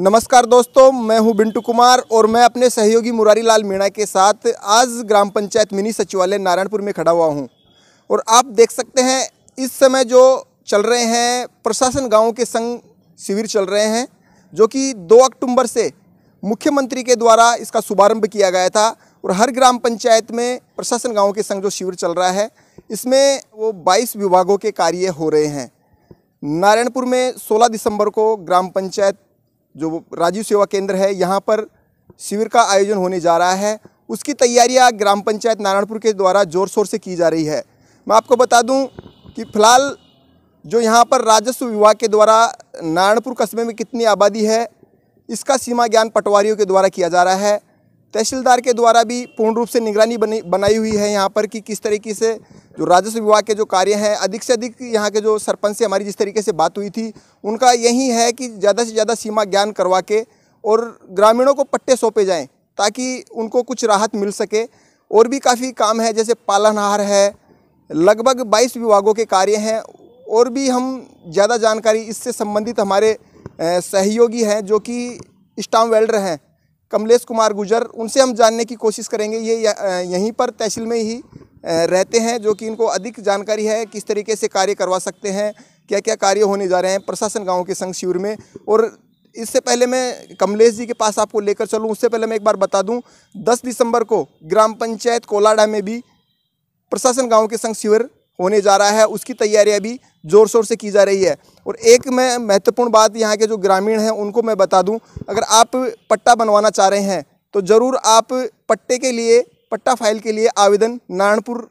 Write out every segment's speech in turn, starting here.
नमस्कार दोस्तों मैं हूं बिंटू कुमार और मैं अपने सहयोगी मुरारी लाल मीणा के साथ आज ग्राम पंचायत मिनी सचिवालय नारायणपुर में खड़ा हुआ हूं और आप देख सकते हैं इस समय जो चल रहे हैं प्रशासन गाँव के संग शिविर चल रहे हैं जो कि 2 अक्टूबर से मुख्यमंत्री के द्वारा इसका शुभारंभ किया गया था और हर ग्राम पंचायत में प्रशासन गाँव के संग जो शिविर चल रहा है इसमें वो बाईस विभागों के कार्य हो रहे हैं नारायणपुर में सोलह दिसंबर को ग्राम पंचायत जो राजीव सेवा केंद्र है यहाँ पर शिविर का आयोजन होने जा रहा है उसकी तैयारियाँ ग्राम पंचायत नारायणपुर के द्वारा ज़ोर शोर से की जा रही है मैं आपको बता दूँ कि फिलहाल जो यहाँ पर राजस्व विभाग के द्वारा नारायणपुर कस्बे में कितनी आबादी है इसका सीमा ज्ञान पटवारियों के द्वारा किया जा रहा है तहसीलदार के द्वारा भी पूर्ण रूप से निगरानी बनी बनाई हुई है यहाँ पर कि किस तरीके से जो राजस्व विभाग के जो कार्य हैं अधिक से अधिक यहाँ के जो सरपंच से हमारी जिस तरीके से बात हुई थी उनका यही है कि ज़्यादा से ज़्यादा सीमा ज्ञान करवा के और ग्रामीणों को पट्टे सौंपे जाएँ ताकि उनको कुछ राहत मिल सके और भी काफ़ी काम है जैसे पालनहार है लगभग 22 विभागों के कार्य हैं और भी हम ज़्यादा जानकारी इससे संबंधित हमारे सहयोगी हैं जो कि स्टाम वेल्डर हैं कमलेश कुमार गुजर उनसे हम जानने की कोशिश करेंगे ये यहीं पर तहसील में ही रहते हैं जो कि इनको अधिक जानकारी है किस तरीके से कार्य करवा सकते हैं क्या क्या कार्य होने जा रहे हैं प्रशासन गाँव के संघ शिविर में और इससे पहले मैं कमलेश जी के पास आपको लेकर चलूँ उससे पहले मैं एक बार बता दूँ दस दिसंबर को ग्राम पंचायत कोलाडा में भी प्रशासन गाँव के संघ शिविर होने जा रहा है उसकी तैयारियाँ भी ज़ोर शोर से की जा रही है और एक मैं महत्वपूर्ण बात यहाँ के जो ग्रामीण हैं उनको मैं बता दूँ अगर आप पट्टा बनवाना चाह रहे हैं तो ज़रूर आप पट्टे के लिए पट्टा फाइल के लिए आवेदन नारायणपुर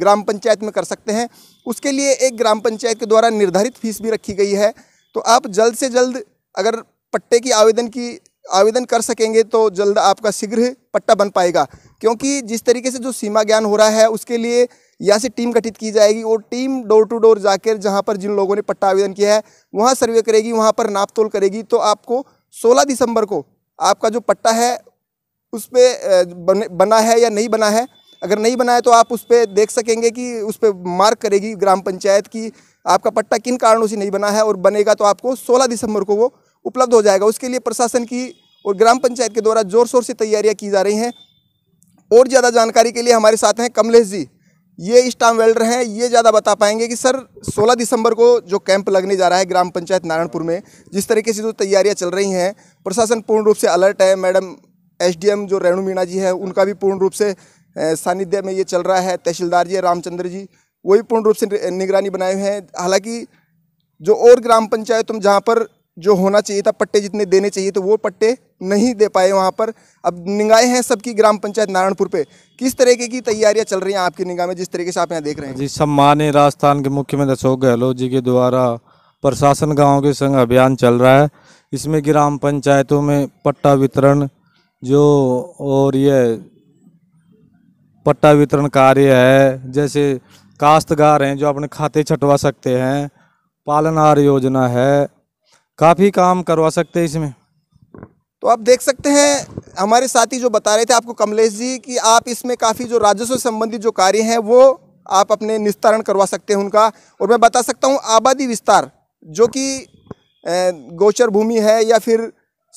ग्राम पंचायत में कर सकते हैं उसके लिए एक ग्राम पंचायत के द्वारा निर्धारित फीस भी रखी गई है तो आप जल्द से जल्द अगर पट्टे की आवेदन की आवेदन कर सकेंगे तो जल्द आपका शीघ्र पट्टा बन पाएगा क्योंकि जिस तरीके से जो सीमा ज्ञान हो रहा है उसके लिए यहाँ से टीम गठित की जाएगी और टीम डोर टू डोर जाकर जहाँ पर जिन लोगों ने पट्टा आवेदन किया है वहाँ सर्वे करेगी वहाँ पर नापतोल करेगी तो आपको 16 दिसंबर को आपका जो पट्टा है उस पर बना है या नहीं बना है अगर नहीं बना है तो आप उस पर देख सकेंगे कि उस पर मार्क करेगी ग्राम पंचायत की आपका पट्टा किन कारणों से नहीं बना है और बनेगा तो आपको सोलह दिसंबर को वो उपलब्ध हो जाएगा उसके लिए प्रशासन की और ग्राम पंचायत के द्वारा ज़ोर शोर से तैयारियाँ की जा रही हैं और ज़्यादा जानकारी के लिए हमारे साथ हैं कमलेश जी ये स्टाम वेल्डर हैं ये ज़्यादा बता पाएंगे कि सर 16 दिसंबर को जो कैंप लगने जा रहा है ग्राम पंचायत नारायणपुर में जिस तरीके से जो तैयारियां चल रही हैं प्रशासन पूर्ण रूप से अलर्ट है मैडम एसडीएम जो रेणु मीणा जी हैं उनका भी पूर्ण रूप से सानिध्य में ये चल रहा है तहसीलदार जी रामचंद्र जी वो भी पूर्ण रूप से निगरानी बनाए हुए हैं हालाँकि जो और ग्राम पंचायत जहाँ पर जो होना चाहिए था पट्टे जितने देने चाहिए तो वो पट्टे नहीं दे पाए वहाँ पर अब निगाहें हैं सबकी ग्राम पंचायत नारायणपुर पे किस तरीके की तैयारियाँ चल रही हैं आपकी निगाह में जिस तरीके से आप यहाँ देख रहे हैं जी सम्मान्य राजस्थान के मुख्यमंत्री अशोक गहलोत जी के द्वारा प्रशासन गाँव के संग अभियान चल रहा है इसमें ग्राम पंचायतों में पट्टा वितरण जो और ये पट्टा वितरण कार्य है जैसे काश्तगार हैं जो अपने खाते छटवा सकते हैं पालनहार योजना है काफ़ी काम करवा सकते हैं इसमें तो आप देख सकते हैं हमारे साथी जो बता रहे थे आपको कमलेश जी कि आप इसमें काफ़ी जो राजस्व से संबंधित जो कार्य हैं वो आप अपने निस्तारण करवा सकते हैं उनका और मैं बता सकता हूँ आबादी विस्तार जो कि गोचर भूमि है या फिर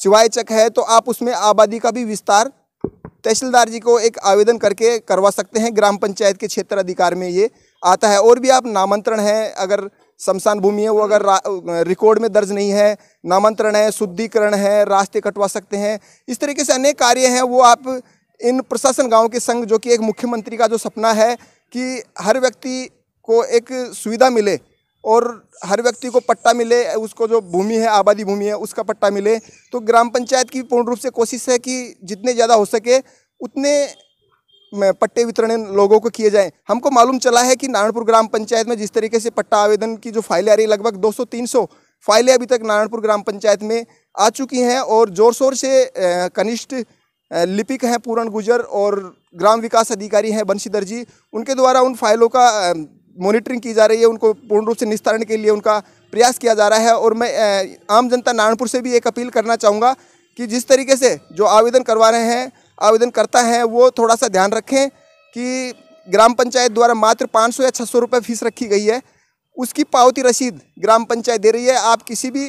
सिवाय चक है तो आप उसमें आबादी का भी विस्तार तहसीलदार जी को एक आवेदन करके करवा सकते हैं ग्राम पंचायत के क्षेत्र अधिकार में ये आता है और भी आप नामांतरण है अगर शमशान भूमि है वो अगर रिकॉर्ड में दर्ज नहीं है नामांतरण है शुद्धिकरण है रास्ते कटवा सकते हैं इस तरीके से अनेक कार्य हैं वो आप इन प्रशासन गांव के संग जो कि एक मुख्यमंत्री का जो सपना है कि हर व्यक्ति को एक सुविधा मिले और हर व्यक्ति को पट्टा मिले उसको जो भूमि है आबादी भूमि है उसका पट्टा मिले तो ग्राम पंचायत की पूर्ण रूप से कोशिश है कि जितने ज़्यादा हो सके उतने पट्टे वितरण लोगों को किए जाएं हमको मालूम चला है कि नारायणपुर ग्राम पंचायत में जिस तरीके से पट्टा आवेदन की जो फाइलें आ रही है लगभग 200-300 फाइलें अभी तक नारायणपुर ग्राम पंचायत में आ चुकी हैं और जोर शोर से कनिष्ठ लिपिक हैं पूरण गुजर और ग्राम विकास अधिकारी हैं बंशीधर जी उनके द्वारा उन फाइलों का मॉनिटरिंग की जा रही है उनको पूर्ण रूप से निस्तारण के लिए उनका प्रयास किया जा रहा है और मैं आम जनता नारायणपुर से भी एक अपील करना चाहूँगा कि जिस तरीके से जो आवेदन करवा रहे हैं आवेदन करता है वो थोड़ा सा ध्यान रखें कि ग्राम पंचायत द्वारा मात्र पाँच सौ या छः सौ रुपये फीस रखी गई है उसकी पावती रसीद ग्राम पंचायत दे रही है आप किसी भी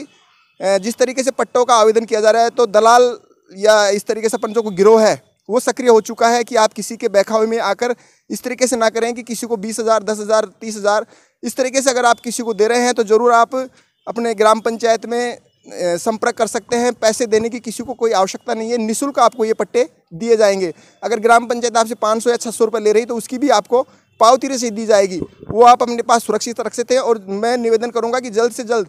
जिस तरीके से पट्टों का आवेदन किया जा रहा है तो दलाल या इस तरीके से पंचों को गिरोह है वो सक्रिय हो चुका है कि आप किसी के बैखावे में आकर इस तरीके से ना करें कि किसी को बीस हज़ार दस हज़ार तीस हज़ार इस तरीके से अगर आप किसी को दे रहे हैं तो ज़रूर आप अपने ग्राम पंचायत में संपर्क कर सकते हैं पैसे देने की किसी को कोई आवश्यकता नहीं है निःशुल्क आपको ये पट्टे दिए जाएंगे अगर ग्राम पंचायत आपसे 500 या 600 सौ ले रही तो उसकी भी आपको पावती रसीद दी जाएगी वो आप अपने पास सुरक्षित रख सकते हैं और मैं निवेदन करूँगा कि जल्द से जल्द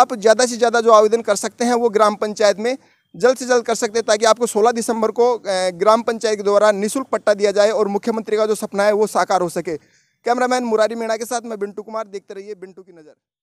आप ज़्यादा से ज़्यादा जो आवेदन कर सकते हैं वो ग्राम पंचायत में जल्द से जल्द कर सकते हैं ताकि आपको 16 दिसंबर को ग्राम पंचायत के द्वारा निःशुल्क पट्टा दिया जाए और मुख्यमंत्री का जो सपना है वो साकार हो सके कैमरामैन मुरारी मीणा के साथ मैं बिंटू कुमार देखते रहिए बिंटू की नज़र